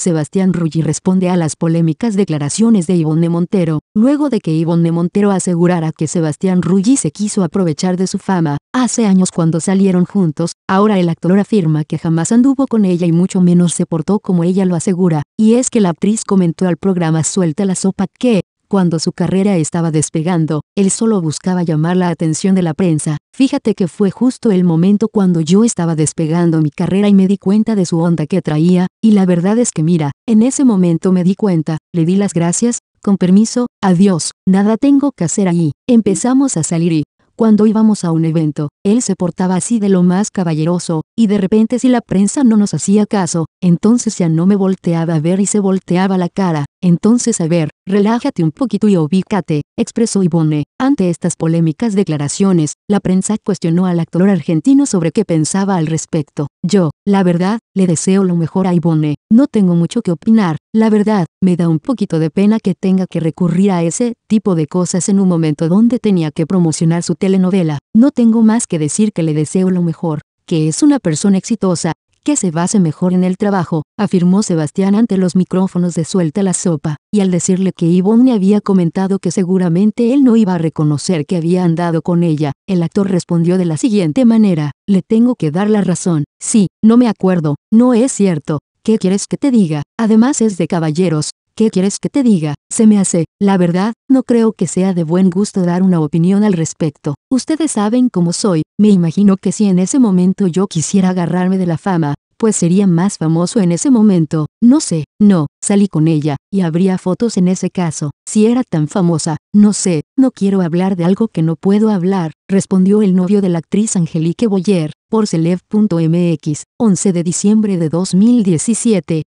Sebastián Ruggi responde a las polémicas declaraciones de Ivonne Montero, luego de que Ivonne Montero asegurara que Sebastián Rulli se quiso aprovechar de su fama, hace años cuando salieron juntos, ahora el actor afirma que jamás anduvo con ella y mucho menos se portó como ella lo asegura, y es que la actriz comentó al programa Suelta la Sopa que, cuando su carrera estaba despegando, él solo buscaba llamar la atención de la prensa. Fíjate que fue justo el momento cuando yo estaba despegando mi carrera y me di cuenta de su onda que traía, y la verdad es que mira, en ese momento me di cuenta, le di las gracias, con permiso, adiós, nada tengo que hacer ahí. Empezamos a salir y, cuando íbamos a un evento, él se portaba así de lo más caballeroso, y de repente si la prensa no nos hacía caso, entonces ya no me volteaba a ver y se volteaba la cara, entonces a ver, relájate un poquito y ubícate, expresó Ibone Ante estas polémicas declaraciones, la prensa cuestionó al actor argentino sobre qué pensaba al respecto. Yo, la verdad, le deseo lo mejor a Ivonne. no tengo mucho que opinar, la verdad, me da un poquito de pena que tenga que recurrir a ese tipo de cosas en un momento donde tenía que promocionar su telenovela, no tengo más que decir que le deseo lo mejor que es una persona exitosa, que se base mejor en el trabajo, afirmó Sebastián ante los micrófonos de Suelta la Sopa, y al decirle que Yvonne había comentado que seguramente él no iba a reconocer que había andado con ella, el actor respondió de la siguiente manera, le tengo que dar la razón, sí, no me acuerdo, no es cierto, ¿qué quieres que te diga? Además es de caballeros, ¿Qué quieres que te diga? Se me hace, la verdad, no creo que sea de buen gusto dar una opinión al respecto. Ustedes saben cómo soy, me imagino que si en ese momento yo quisiera agarrarme de la fama, pues sería más famoso en ese momento. No sé, no, salí con ella, y habría fotos en ese caso. Si era tan famosa, no sé, no quiero hablar de algo que no puedo hablar, respondió el novio de la actriz Angelique Boyer, por Celeb.mx, 11 de diciembre de 2017.